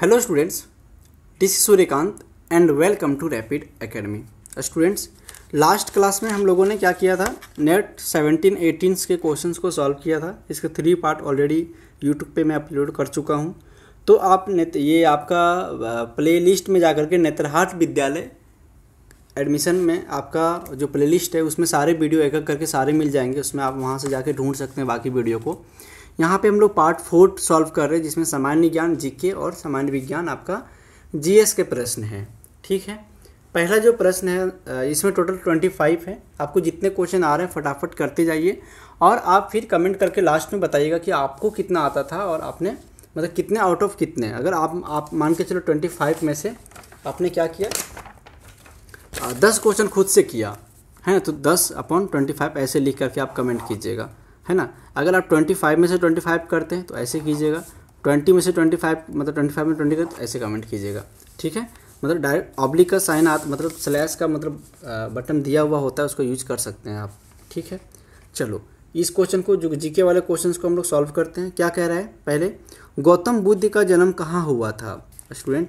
hello students this Suryakant and welcome to Rapid Academy students last class में हम लोगों ने क्या किया था नेट 17 18 के क्वेश्चंस को सॉल्व किया था इसके थ्री पार्ट ऑलरेडी यूट्यूब पे मैं अपलोड कर चुका हूँ तो आप ये आपका प्ले uh, लिस्ट में जाकर के नेत्रहाट विद्यालय एडमिशन में आपका जो प्लेलिस्ट है उसमें सारे वीडियो एक करके सारे मिल जाएंगे उसमें आप वहाँ से जाके ढूंढ सकते हैं बाकी वीडियो को यहाँ पे हम लोग पार्ट फोर सॉल्व कर रहे हैं जिसमें सामान्य ज्ञान जीके और सामान्य विज्ञान आपका जीएस के प्रश्न है ठीक है पहला जो प्रश्न है इसमें टोटल ट्वेंटी फाइव है आपको जितने क्वेश्चन आ रहे हैं फटाफट करते जाइए और आप फिर कमेंट करके लास्ट में बताइएगा कि आपको कितना आता था और आपने मतलब कितने आउट ऑफ कितने अगर आप आप मान के चलो ट्वेंटी फाइव में से आपने क्या किया दस क्वेश्चन खुद से किया है ना तो दस अपॉन ट्वेंटी फाइव ऐसे लिख करके आप कमेंट कीजिएगा है ना अगर आप ट्वेंटी फाइव में से ट्वेंटी फाइव करते हैं तो ऐसे कीजिएगा ट्वेंटी में से ट्वेंटी फाइव मतलब ट्वेंटी फाइव में ट्वेंटी करते तो ऐसे कमेंट कीजिएगा ठीक है मतलब डायरेक्ट ऑब्लिक का साइन आ मतलब स्लैश का मतलब बटन दिया हुआ होता है उसको यूज कर सकते हैं आप ठीक है चलो इस क्वेश्चन को जो जीके वाले क्वेश्चन को हम लोग सॉल्व करते हैं क्या कह रहा है पहले गौतम बुद्ध का जन्म कहाँ हुआ था स्टूडेंट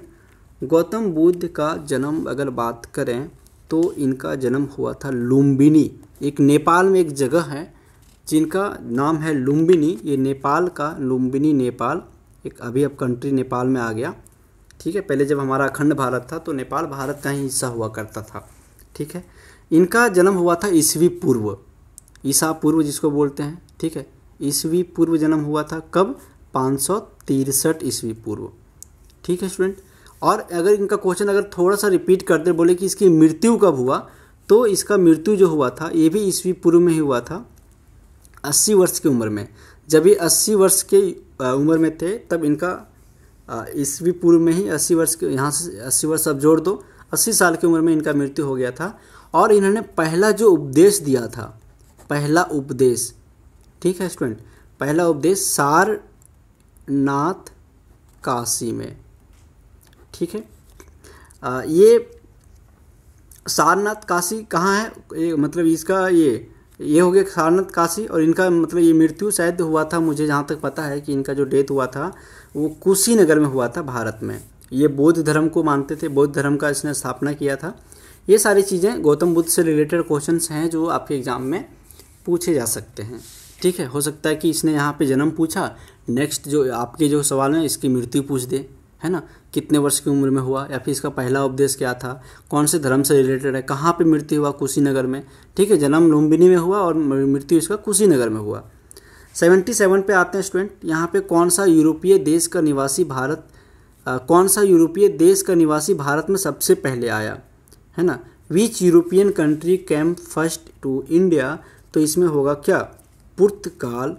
गौतम बुद्ध का जन्म अगर बात करें तो इनका जन्म हुआ था लुम्बिनी एक नेपाल में एक जगह है जिनका नाम है लुम्बिनी ये नेपाल का लुम्बिनी नेपाल एक अभी अब कंट्री नेपाल में आ गया ठीक है पहले जब हमारा अखंड भारत था तो नेपाल भारत का ही हिस्सा हुआ करता था ठीक है इनका जन्म हुआ था ईस्वी पूर्व ईसा पूर्व जिसको बोलते हैं ठीक है ईस्वी पूर्व जन्म हुआ था कब पाँच सौ तिरसठ ईस्वी पूर्व ठीक है स्टूडेंट और अगर इनका क्वेश्चन अगर थोड़ा सा रिपीट करते बोले कि इसकी मृत्यु कब हुआ तो इसका मृत्यु जो हुआ था ये भी ईस्वी पूर्व में ही हुआ था अस्सी वर्ष की उम्र में जब ये अस्सी वर्ष के उम्र में थे तब इनका ईस्वी पूर्व में ही अस्सी वर्ष के यहाँ से अस्सी वर्ष अब जोड़ दो अस्सी साल की उम्र में इनका मृत्यु हो गया था और इन्होंने पहला जो उपदेश दिया था पहला उपदेश ठीक है स्टूडेंट पहला उपदेश सारनाथ काशी में ठीक है आ, ये सारनाथ काशी कहाँ है ये मतलब इसका ये ये हो गया सारनाथ काशी और इनका मतलब ये मृत्यु शायद हुआ था मुझे जहाँ तक पता है कि इनका जो डेथ हुआ था वो कुशीनगर में हुआ था भारत में ये बौद्ध धर्म को मानते थे बौद्ध धर्म का इसने स्थापना किया था ये सारी चीज़ें गौतम बुद्ध से रिलेटेड क्वेश्चन हैं जो आपके एग्ज़ाम में पूछे जा सकते हैं ठीक है हो सकता है कि इसने यहाँ पे जन्म पूछा नेक्स्ट जो आपके जो सवाल हैं इसकी मृत्यु पूछ दे है ना कितने वर्ष की उम्र में हुआ या फिर इसका पहला उपदेश क्या था कौन से धर्म से रिलेटेड है कहाँ पे मृत्यु हुआ कुशीनगर में ठीक है जन्म लुम्बिनी में हुआ और मृत्यु इसका कुशीनगर में हुआ सेवेंटी सेवन पे आते हैं स्टूडेंट यहाँ पे कौन सा यूरोपीय देश का निवासी भारत आ, कौन सा यूरोपीय देश का निवासी भारत में सबसे पहले आया है ना which European country came first to India तो इसमें होगा क्या पुर्तगाल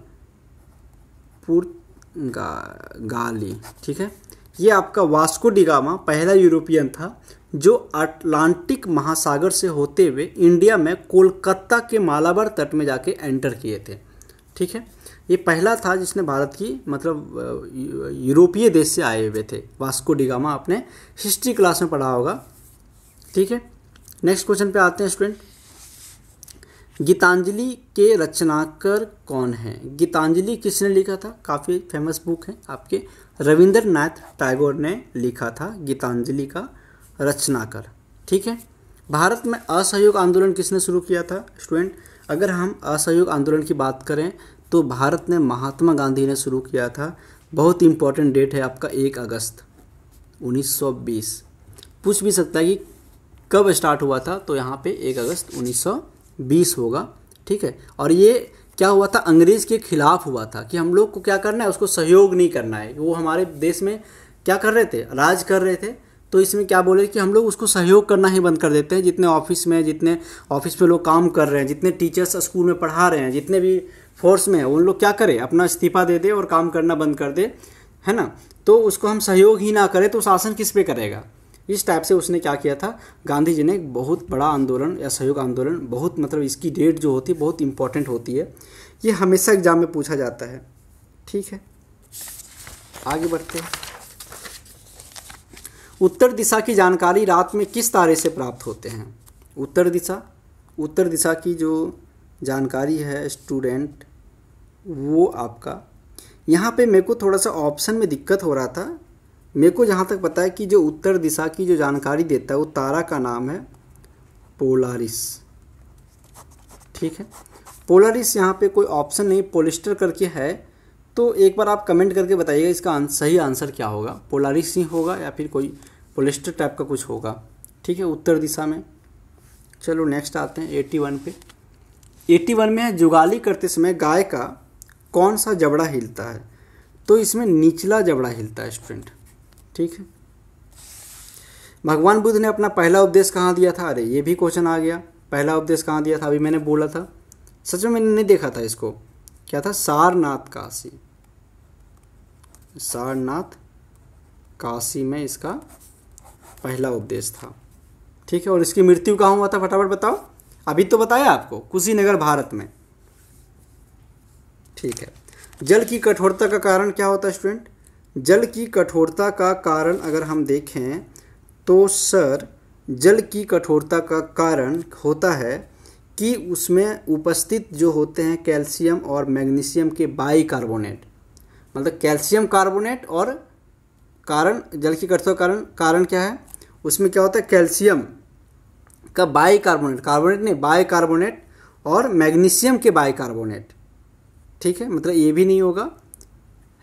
पुर्तगाली ठीक है ये आपका वास्को डिगामा पहला यूरोपियन था जो अटलांटिक महासागर से होते हुए इंडिया में कोलकाता के मालाबार तट में जाके एंटर किए थे ठीक है ये पहला था जिसने भारत की मतलब यूरोपीय देश से आए हुए थे वास्को डिगामा आपने हिस्ट्री क्लास में पढ़ा होगा ठीक है नेक्स्ट क्वेश्चन पे आते हैं स्टूडेंट गीतांजलि के रचनाकर कौन है गीतांजलि किसने लिखा था काफ़ी फेमस बुक है आपके रविंद्रनाथ टैगोर ने लिखा था गीतांजलि का रचना कर ठीक है भारत में असहयोग आंदोलन किसने शुरू किया था स्टूडेंट अगर हम असहयोग आंदोलन की बात करें तो भारत ने महात्मा गांधी ने शुरू किया था बहुत इंपॉर्टेंट डेट है आपका एक अगस्त 1920 पूछ भी सकता है कि कब स्टार्ट हुआ था तो यहाँ पे एक अगस्त 1920 होगा ठीक है और ये क्या हुआ था अंग्रेज़ के खिलाफ हुआ था कि हम लोग को क्या करना है उसको सहयोग नहीं करना है वो हमारे देश में क्या कर रहे थे राज कर रहे थे तो इसमें क्या बोले कि हम लोग उसको सहयोग करना ही बंद कर देते हैं जितने ऑफिस में जितने ऑफिस में लोग काम कर रहे हैं जितने टीचर्स स्कूल में पढ़ा रहे हैं जितने भी फोर्स में हैं उन लोग क्या करें अपना इस्तीफा दे दे और काम करना बंद कर दे है ना तो उसको हम सहयोग ही ना करें तो शासन किस पे करेगा इस टाइप से उसने क्या किया था गांधी जी ने एक बहुत बड़ा आंदोलन या सहयोग आंदोलन बहुत मतलब इसकी डेट जो होती है बहुत इंपॉर्टेंट होती है ये हमेशा एग्जाम में पूछा जाता है ठीक है आगे बढ़ते हैं उत्तर दिशा की जानकारी रात में किस तारे से प्राप्त होते हैं उत्तर दिशा उत्तर दिशा की जो जानकारी है स्टूडेंट वो आपका यहाँ पे मेरे को थोड़ा सा ऑप्शन में दिक्कत हो रहा था मेरे को जहाँ तक पता है कि जो उत्तर दिशा की जो जानकारी देता है वो तारा का नाम है पोलारिस ठीक है पोलारिस यहाँ पे कोई ऑप्शन नहीं पोलिस्टर करके है तो एक बार आप कमेंट करके बताइएगा इसका आंस, सही आंसर क्या होगा पोलारिस ही होगा या फिर कोई पोलिस्टर टाइप का कुछ होगा ठीक है उत्तर दिशा में चलो नेक्स्ट आते हैं एट्टी वन पे एट्टी वन में जुगाली करते समय गाय का कौन सा जबड़ा हिलता है तो इसमें निचला जबड़ा हिलता है स्टूडेंट ठीक है भगवान बुद्ध ने अपना पहला उपदेश कहाँ दिया था अरे ये भी क्वेश्चन आ गया पहला उपदेश कहाँ दिया था अभी मैंने बोला था सच में मैंने नहीं देखा था इसको क्या था सारनाथ काशी सारनाथ काशी में इसका पहला उपदेश था ठीक है और इसकी मृत्यु कहाँ हुआ था फटाफट बताओ अभी तो बताया आपको कुशीनगर भारत में ठीक है जल की कठोरता का कारण क्या होता है स्टूडेंट जल की कठोरता का कारण अगर हम देखें तो सर जल की कठोरता का कारण होता है कि उसमें उपस्थित जो होते हैं कैल्शियम और मैग्नीशियम के बाई कार्बोनेट मतलब कैल्शियम कार्बोनेट और कारण जल की कठोरता कारण कारण क्या है उसमें क्या होता है कैल्शियम का बाई कार्बोनेट कार्बोनेट नहीं बाई कार्बोनेट और मैग्नीशियम के बाई कार्बोनेट ठीक है मतलब ये भी नहीं होगा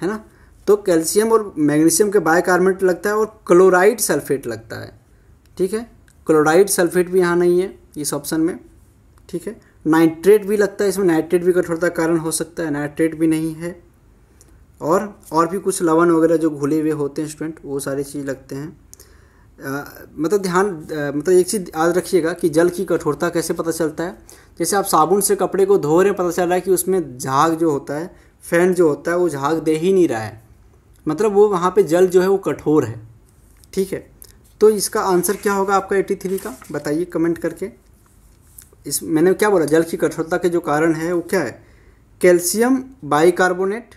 है ना तो कैल्शियम और मैग्नीशियम के बायकार्बोनेट लगता है और क्लोराइड सल्फेट लगता है ठीक है क्लोराइड सल्फेट भी यहाँ नहीं है इस ऑप्शन में ठीक है नाइट्रेट भी लगता है इसमें नाइट्रेट भी कठोरता कारण हो सकता है नाइट्रेट भी नहीं है और और भी कुछ लवण वगैरह जो घुले हुए होते हैं स्टूडेंट वो सारी चीज़ लगते हैं आ, मतलब ध्यान आ, मतलब एक चीज़ याद रखिएगा कि जल की कठोरता कैसे पता चलता है जैसे आप साबुन से कपड़े को धो रहे हैं पता चल रहा है कि उसमें झाग जो होता है फैन जो होता है वो झाग दे ही नहीं रहा है मतलब वो वहाँ पे जल जो है वो कठोर है ठीक है तो इसका आंसर क्या होगा आपका एटी थ्री का बताइए कमेंट करके इस मैंने क्या बोला जल की कठोरता के जो कारण है वो क्या है कैल्शियम बाइकार्बोनेट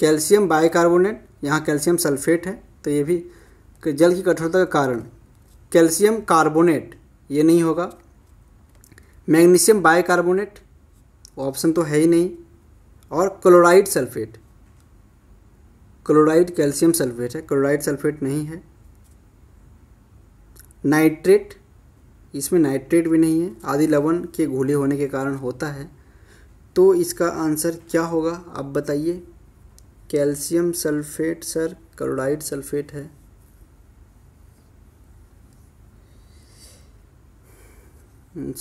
कैल्शियम बाइकार्बोनेट यहाँ कैल्शियम सल्फेट है तो ये भी जल की कठोरता का कारण कैल्शियम कार्बोनेट ये नहीं होगा मैग्नीशियम बाइकार्बोनेट ऑप्शन तो है ही नहीं और chloride sulphate chloride calcium sulphate है क्लोराइड सल्फेट नहीं है नाइट्रेट इसमें नाइट्रेट भी नहीं है आदि लवण के घोले होने के कारण होता है तो इसका आंसर क्या होगा आप बताइए calcium sulphate sir chloride sulphate है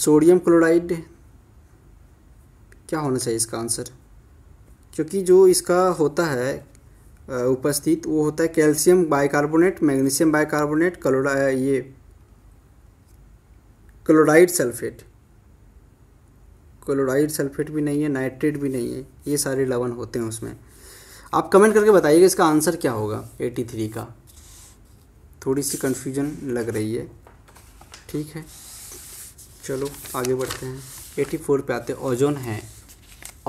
सोडियम क्लोराइड क्या होना चाहिए इसका आंसर क्योंकि जो इसका होता है उपस्थित वो होता है कैल्शियम बाइकार्बोनेट मैग्नीशियम बाइकार्बोनेट क्लोरा ये क्लोराइड सल्फेट क्लोराइड सल्फेट भी नहीं है नाइट्रेट भी नहीं है ये सारे लवण होते हैं उसमें आप कमेंट करके बताइएगा इसका आंसर क्या होगा 83 का थोड़ी सी कन्फ्यूजन लग रही है ठीक है चलो आगे बढ़ते हैं 84 पे आते ओजोन है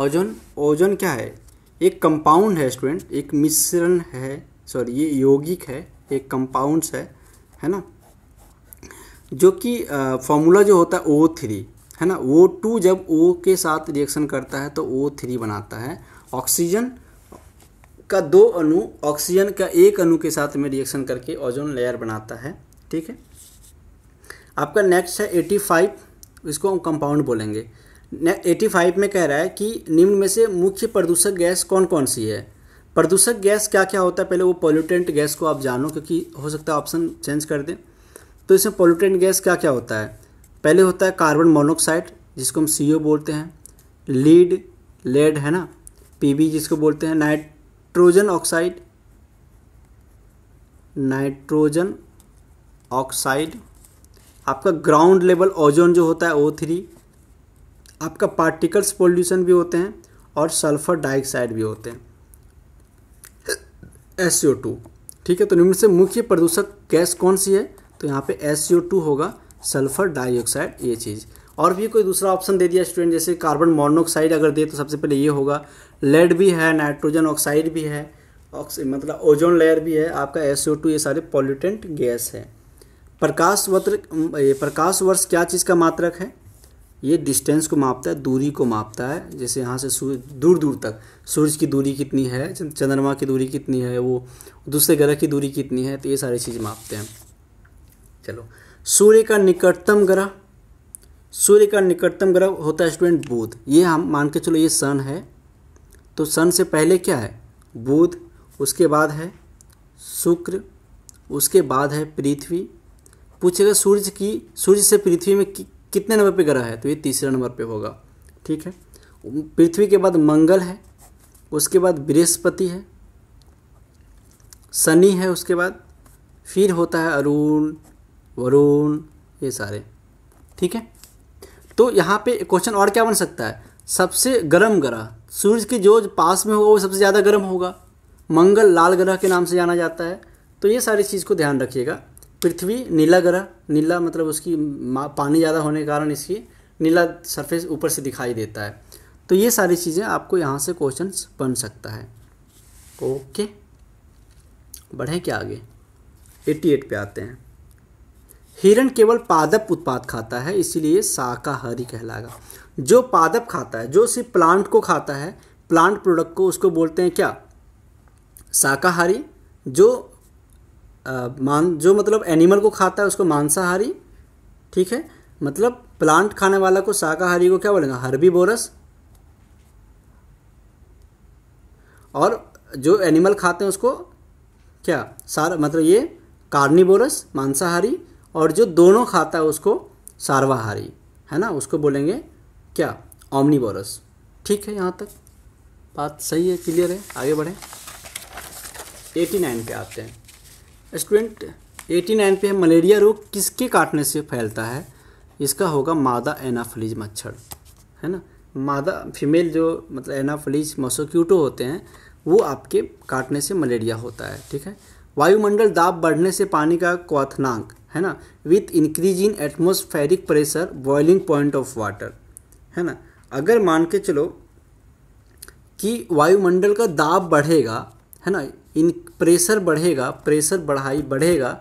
ओजोन ओजोन क्या है एक कंपाउंड है स्टूडेंट एक मिश्रण है सॉरी ये यौगिक है एक कंपाउंड्स है है ना जो कि फॉर्मूला जो होता है ओ थ्री है ना ओ टू जब ओ के साथ रिएक्शन करता है तो ओ थ्री बनाता है ऑक्सीजन का दो अणु ऑक्सीजन का एक अणु के साथ में रिएक्शन करके ओजोन लेयर बनाता है ठीक है आपका नेक्स्ट है एटी फाइव इसको हम कंपाउंड बोलेंगे एटी फाइव में कह रहा है कि निम्न में से मुख्य प्रदूषक गैस कौन कौन सी है प्रदूषक गैस क्या क्या होता है पहले वो पोल्यूटेंट गैस को आप जानो क्योंकि हो सकता है ऑप्शन चेंज कर दें तो इसमें पोल्यूटेंट गैस क्या क्या होता है पहले होता है कार्बन मोनोक्साइड जिसको हम सी बोलते हैं लीड लेड है ना पी जिसको बोलते हैं नाइट्रोजन ऑक्साइड नाइट्रोजन ऑक्साइड आपका ग्राउंड लेवल ओजोन जो होता है ओ थ्री आपका पार्टिकल्स पोल्यूशन भी होते हैं और सल्फर डाइऑक्साइड भी होते हैं एस टू ठीक है तो निम्न से मुख्य प्रदूषक गैस कौन सी है तो यहाँ पे एस टू होगा सल्फर डाइऑक्साइड ये चीज़ और भी कोई दूसरा ऑप्शन दे दिया स्टूडेंट जैसे कार्बन मोनोऑक्साइड अगर दे तो सबसे पहले ये होगा लेड भी है नाइट्रोजन ऑक्साइड भी है ऑक्सी मतलब ओजोन लेयर भी है आपका एस टू ये सारे पॉल्यूटेंट गैस है प्रकाश वत्र प्रकाश वर्ष क्या चीज़ का मात्रक है ये डिस्टेंस को मापता है दूरी को मापता है जैसे यहाँ से सूर्य दूर दूर तक सूरज की दूरी कितनी है चंद्रमा की दूरी कितनी है वो दूसरे ग्रह की दूरी कितनी है तो ये सारी चीज़ मापते हैं चलो सूर्य का निकटतम ग्रह सूर्य का निकटतम ग्रह होता है स्टूडेंट बुध ये हम मान के चलो ये सन है तो सन से पहले क्या है बुध उसके बाद है शुक्र उसके बाद है पृथ्वी पूछेगा सूर्य की सूर्य से पृथ्वी में कितने नंबर पे ग्रह है तो ये तीसरे नंबर पे होगा ठीक है पृथ्वी के बाद मंगल है उसके बाद बृहस्पति है शनि है उसके बाद फिर होता है अरुण वरुण ये सारे ठीक है तो यहाँ पे क्वेश्चन और क्या बन सकता है सबसे गर्म ग्रह सूर्य के जो पास में होगा वो सबसे ज़्यादा गर्म होगा मंगल लाल ग्रह के नाम से जाना जाता है तो ये सारी चीज़ को ध्यान रखिएगा पृथ्वी नीला ग्रह नीला मतलब उसकी पानी ज़्यादा होने के कारण इसकी नीला सरफेस ऊपर से दिखाई देता है तो ये सारी चीज़ें आपको यहाँ से क्वेश्चन बन सकता है ओके बढ़ें क्या आगे 88 पे आते हैं हिरण केवल पादप उत्पाद खाता है इसीलिए शाकाहारी कहलाएगा जो पादप खाता है जो सिर्फ प्लांट को खाता है प्लांट प्रोडक्ट को उसको बोलते हैं क्या शाकाहारी जो मान जो मतलब एनिमल को खाता है उसको मांसाहारी ठीक है मतलब प्लांट खाने वाला को शाकाहारी को क्या बोलेंगे हर्बी बोरस और जो एनिमल खाते हैं उसको क्या सार मतलब ये कार्निबोरस मांसाहारी और जो दोनों खाता है उसको सार्वाहारी है ना उसको बोलेंगे क्या ओमनीबोरस ठीक है यहाँ तक बात सही है क्लियर है आगे बढ़ें 89 पे आते हैं स्टूडेंट एटी नाइन पे है मलेरिया रोग किसके काटने से फैलता है इसका होगा मादा एनाफलीज मच्छर है ना मादा फीमेल जो मतलब एनाफलीज मोसोक्यूटो होते हैं वो आपके काटने से मलेरिया होता है ठीक है वायुमंडल दाब बढ़ने से पानी का क्वाथनांक है ना with increase in atmospheric pressure boiling point of water है ना अगर मान के चलो कि वायुमंडल का दाब बढ़ेगा है ना इन प्रेशर बढ़ेगा प्रेशर बढ़ाई बढ़ेगा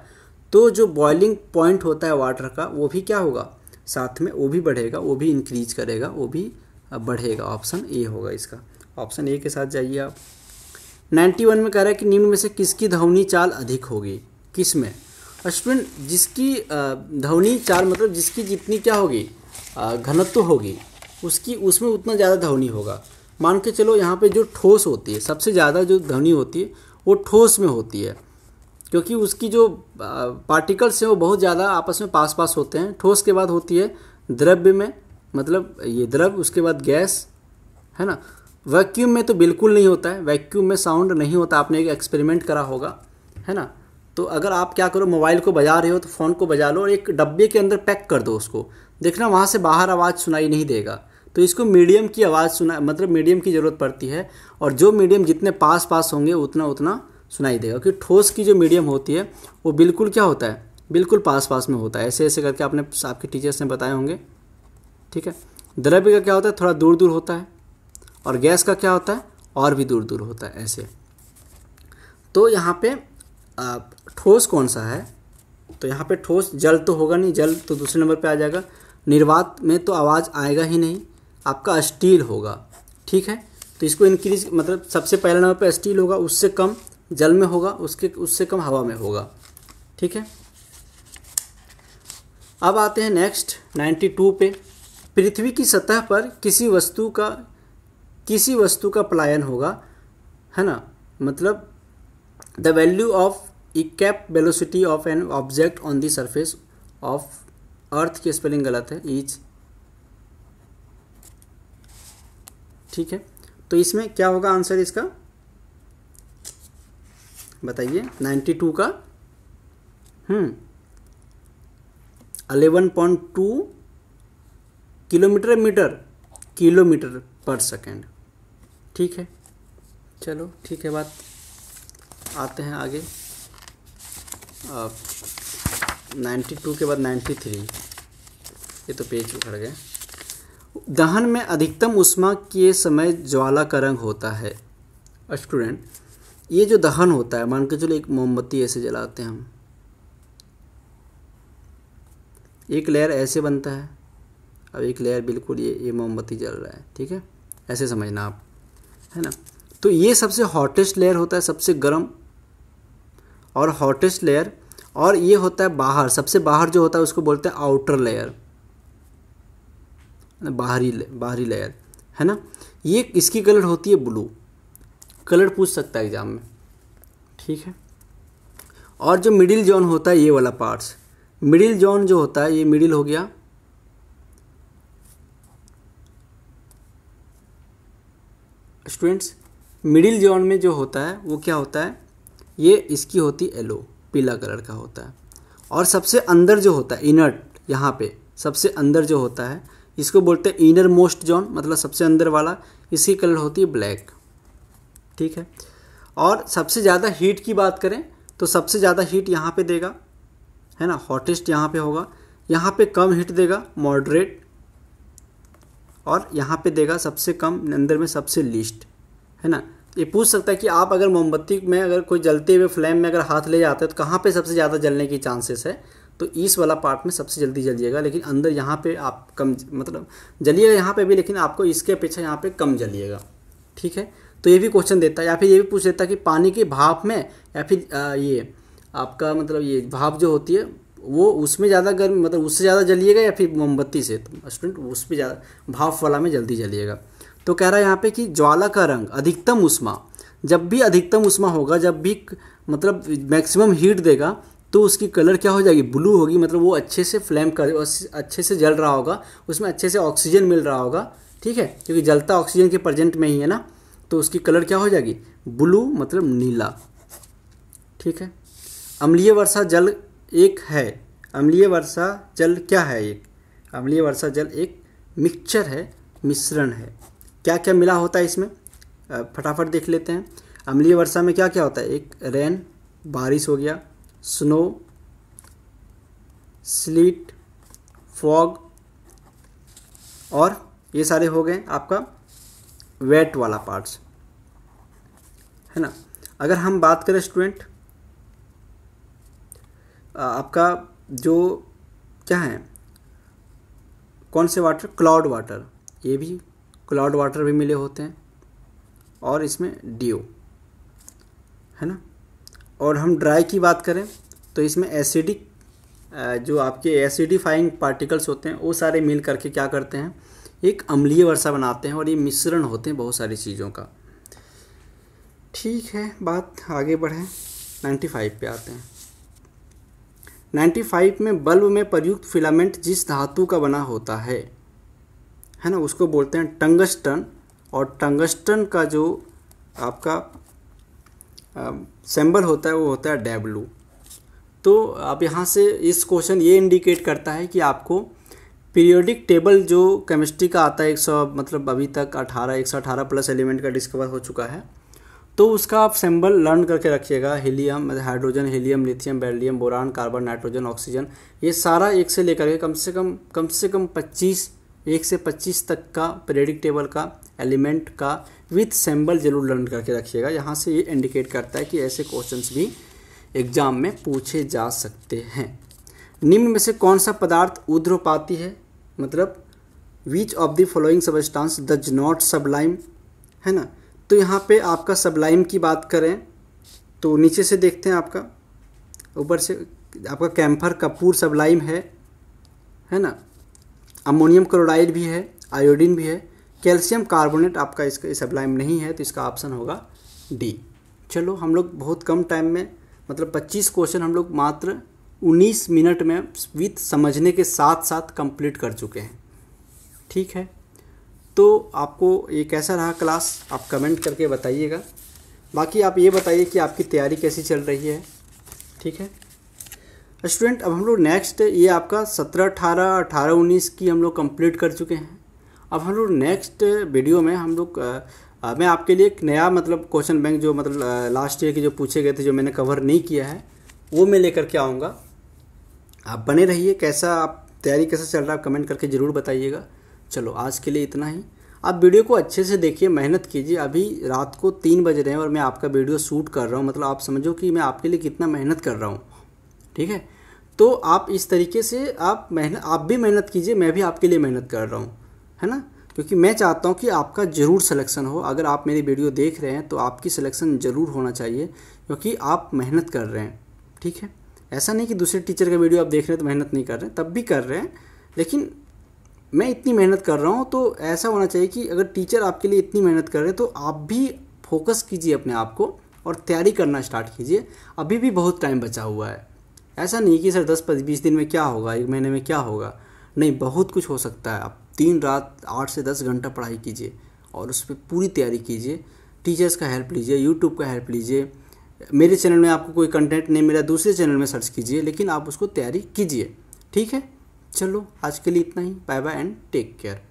तो जो बॉयलिंग पॉइंट होता है वाटर का वो भी क्या होगा साथ में वो भी बढ़ेगा वो भी इंक्रीज करेगा वो भी बढ़ेगा ऑप्शन ए होगा इसका ऑप्शन ए के साथ जाइए आप नाइन्टी वन में कह रहा है कि निम्न में से किसकी धवनी चाल अधिक होगी किस में स्टूडेंट जिसकी धवनी चाल मतलब जिसकी जितनी क्या होगी घनत्व होगी उसकी उसमें उतना ज़्यादा धवनी होगा मान के चलो यहाँ पे जो ठोस होती है सबसे ज़्यादा जो ध्वनि होती है वो ठोस में होती है क्योंकि उसकी जो पार्टिकल्स हैं वो बहुत ज़्यादा आपस में पास पास होते हैं ठोस के बाद होती है द्रव्य में मतलब ये द्रव्य उसके बाद गैस है ना वैक्यूम में तो बिल्कुल नहीं होता है वैक्यूम में साउंड नहीं होता आपने एक एक्सपेरिमेंट करा होगा है ना तो अगर आप क्या करो मोबाइल को बजा रहे हो तो फ़ोन को बजा लो और एक डब्बे के अंदर पैक कर दो उसको देखना वहाँ से बाहर आवाज़ सुनाई नहीं देगा तो इसको मीडियम की आवाज़ सुना मतलब मीडियम की ज़रूरत पड़ती है और जो मीडियम जितने पास पास होंगे उतना उतना सुनाई देगा क्योंकि ठोस की जो मीडियम होती है वो बिल्कुल क्या होता है बिल्कुल पास पास में होता है ऐसे ऐसे करके आपने आपके टीचर्स ने बताए होंगे ठीक है द्रव्य का क्या होता है थोड़ा दूर दूर होता है और गैस का क्या होता है और भी दूर दूर होता है ऐसे तो यहाँ पे ठोस कौन सा है तो यहाँ पे ठोस जल तो होगा नहीं जल तो दूसरे नंबर पे आ जाएगा निर्वात में तो आवाज़ आएगा ही नहीं आपका स्टील होगा ठीक है तो इसको इंक्रीज मतलब सबसे पहले नंबर पर स्टील होगा उससे कम जल में होगा उसके उससे कम हवा में होगा ठीक है अब आते हैं नेक्स्ट 92 पे पृथ्वी की सतह पर किसी वस्तु का किसी वस्तु का पलायन होगा है ना मतलब the value of escape velocity of an object on the surface of earth की स्पेलिंग गलत है ईच ठीक है तो इसमें क्या होगा आंसर इसका बताइए नाइन्टी टू का hmm eleven point two kilometre metre kilometre per second ठीक है चलो ठीक है बात आते हैं आगे नाइन्टी टू के बाद नाइन्टी थ्री ये तो पेज उखड़ गए दहन में अधिकतम उष्मा के समय ज्वाला का रंग होता है स्टूडेंट ये जो दहन होता है मान के चलो एक मोमबत्ती ऐसे जलाते हैं हम एक लेयर ऐसे बनता है अब एक लेयर बिल्कुल ये ये मोमबत्ती जल रहा है ठीक है ऐसे समझना आप है ना तो ये सबसे हॉटेस्ट लेयर होता है सबसे गर्म और हॉटेस्ट लेयर और ये होता है बाहर सबसे बाहर जो होता है उसको बोलते हैं आउटर लेयर बाहरी बाहरी लेयर है ना ये इसकी कलर होती है ब्लू कलर पूछ सकता है एग्ज़ाम में ठीक है और जो मिडिल जोन होता है ये वाला पार्ट्स मिडिल जोन जो होता है ये मिडिल हो गया स्टूडेंट्स मिडिल जोन में जो होता है वो क्या होता है ये इसकी होती येलो पीला कलर का होता है और सबसे अंदर जो होता है इनर्ट यहाँ पे सबसे अंदर जो होता है इसको बोलते हैं इनर मोस्ट जोन मतलब सबसे अंदर वाला इसकी कलर होती है ब्लैक ठीक है और सबसे ज़्यादा हीट की बात करें तो सबसे ज़्यादा हीट यहाँ पे देगा है ना हॉटेस्ट यहाँ पे होगा यहाँ पे कम हीट देगा मॉडरेट और यहाँ पे देगा सबसे कम अंदर में सबसे लिस्ट है ना ये पूछ सकता है कि आप अगर मोमबत्ती में अगर कोई जलते हुए फ्लेम में अगर हाथ ले जाते हैं तो कहाँ पे सबसे ज़्यादा जलने की चांसेस है तो इस वाला पार्ट में सबसे जल्दी जलिएगा लेकिन अंदर यहाँ पे आप कम मतलब जलिएगा यहाँ पे भी लेकिन आपको इसके अपेक्षा यहाँ पे कम जलिएगा ठीक है तो ये भी क्वेश्चन देता है या फिर ये भी पूछ देता है कि पानी के भाप में या फिर ये आपका मतलब ये भाप जो होती है वो उसमें ज़्यादा गर्म मतलब उससे ज़्यादा जलिएगा या फिर मोमबत्ती से तो स्टूडेंट उस पर ज़्यादा भाप वाला में जल्दी जलिएगा तो कह रहा है यहाँ पर कि ज्वाला का रंग अधिकतम उष्मा जब भी अधिकतम उष्मा होगा जब भी मतलब मैक्सिमम हीट देगा तो उसकी कलर क्या हो जाएगी ब्लू होगी मतलब वो अच्छे से फ्लेम कर अच्छे से जल रहा होगा उसमें अच्छे से ऑक्सीजन मिल रहा होगा ठीक है क्योंकि जलता ऑक्सीजन के प्रजेंट में ही है ना तो उसकी कलर क्या हो जाएगी ब्लू मतलब नीला ठीक है अम्लीय वर्षा जल एक है अम्लीय वर्षा जल क्या है एक अम्लीय वर्षा जल एक मिक्सचर है मिश्रण है क्या क्या मिला होता है इसमें फटाफट देख लेते हैं अम्लीय वर्षा में क्या क्या होता है एक रेन बारिश हो गया स्नो स्लीट फॉग और ये सारे हो गए आपका वेट वाला पार्ट्स है ना अगर हम बात करें स्टूडेंट आपका जो क्या है कौन से वाटर क्लाउड वाटर ये भी क्लाउड वाटर भी मिले होते हैं और इसमें डीओ है ना और हम ड्राई की बात करें तो इसमें एसिडिक जो आपके एसिडिफाइंग पार्टिकल्स होते हैं वो सारे मिल करके क्या करते हैं एक अम्लीय वर्षा बनाते हैं और ये मिश्रण होते हैं बहुत सारी चीज़ों का ठीक है बात आगे बढ़ें नाइन्टी फाइव पर आते हैं नाइन्टी फाइव में बल्ब में प्रयुक्त फिलामेंट जिस धातु का बना होता है है ना उसको बोलते हैं टंगस्टन और टंगस्टन का जो आपका सैम्बल होता है वो होता है डेब्लू तो अब यहाँ से इस क्वेश्चन ये इंडिकेट करता है कि आपको पीरियोडिक टेबल जो केमिस्ट्री का आता है एक सौ मतलब अभी तक अठारह एक सौ अठारह प्लस एलिमेंट का डिस्कवर हो चुका है तो उसका आप सिंबल लर्न करके रखिएगा हीलियम मतलब hydrogen helium lithium beryllium boron carbon nitrogen oxygen ये सारा एक से लेकर के कम से कम कम से कम पच्चीस एक से पच्चीस तक का पीरियडिक टेबल का एलिमेंट का विथ सैम्बल जरूर लर्न करके रखिएगा यहाँ से ये इंडिकेट करता है कि ऐसे क्वेश्चंस भी एग्जाम में पूछे जा सकते हैं निम्न में से कौन सा पदार्थ उद्रपाती है मतलब which of the following substance does not sublime है ना तो यहाँ पे आपका सबलाइम की बात करें तो नीचे से देखते हैं आपका ऊपर से आपका कैम्फर कपूर सबलाइम है है ना अमोनियम क्लोराइड भी है आयोडीन भी है कैल्शियम कार्बोनेट आपका इसका सब्लाइम नहीं है तो इसका ऑप्शन होगा डी चलो हम लोग बहुत कम टाइम में मतलब 25 क्वेश्चन हम लोग मात्र 19 मिनट में विथ समझने के साथ साथ कंप्लीट कर चुके हैं ठीक है तो आपको ये कैसा रहा क्लास आप कमेंट करके बताइएगा बाकी आप ये बताइए कि आपकी तैयारी कैसी चल रही है ठीक है स्टूडेंट अब हम लोग नेक्स्ट ये आपका सत्रह अठारह अठारह उन्नीस की हम लोग कंप्लीट कर चुके हैं अब हम लोग नेक्स्ट वीडियो में हम लोग मैं आपके लिए एक नया मतलब क्वेश्चन बैंक जो मतलब लास्ट ईयर के जो पूछे गए थे जो मैंने कवर नहीं किया है वो मैं लेकर के आऊँगा आप बने रहिए कैसा आप तैयारी कैसा चल रहा है कमेंट करके ज़रूर बताइएगा चलो आज के लिए इतना ही आप वीडियो को अच्छे से देखिए मेहनत कीजिए अभी रात को तीन बज रहे हैं और मैं आपका वीडियो शूट कर रहा हूँ मतलब आप समझो कि मैं आपके लिए कितना मेहनत कर रहा हूँ ठीक है तो आप इस तरीके से आप मेहनत आप भी मेहनत कीजिए मैं भी आपके लिए मेहनत कर रहा हूँ है ना क्योंकि मैं चाहता हूँ कि आपका ज़रूर सिलेक्शन हो अगर आप मेरी वीडियो देख रहे हैं तो आपकी सिलेक्शन ज़रूर होना चाहिए क्योंकि आप मेहनत कर रहे हैं ठीक है ऐसा नहीं कि दूसरे टीचर का वीडियो आप देख रहे हैं तो मेहनत नहीं कर रहे हैं तब भी कर रहे हैं लेकिन मैं इतनी मेहनत कर रहा हूँ तो ऐसा होना चाहिए कि अगर टीचर आपके लिए इतनी मेहनत कर रहे हैं तो आप भी फोकस कीजिए अपने आप को और तैयारी करना स्टार्ट कीजिए अभी भी बहुत टाइम बचा हुआ है ऐसा नहीं कि सर दस बीस दिन में क्या होगा एक महीने में क्या होगा नहीं बहुत कुछ हो सकता है आप दिन रात आठ से दस घंटा पढ़ाई कीजिए और उस पर पूरी तैयारी कीजिए टीचर्स का हेल्प लीजिए यूट्यूब का हेल्प लीजिए मेरे चैनल में आपको कोई कंटेंट नहीं मिला दूसरे चैनल में सर्च कीजिए लेकिन आप उसको तैयारी कीजिए ठीक है चलो आज के लिए इतना ही bye bye and take care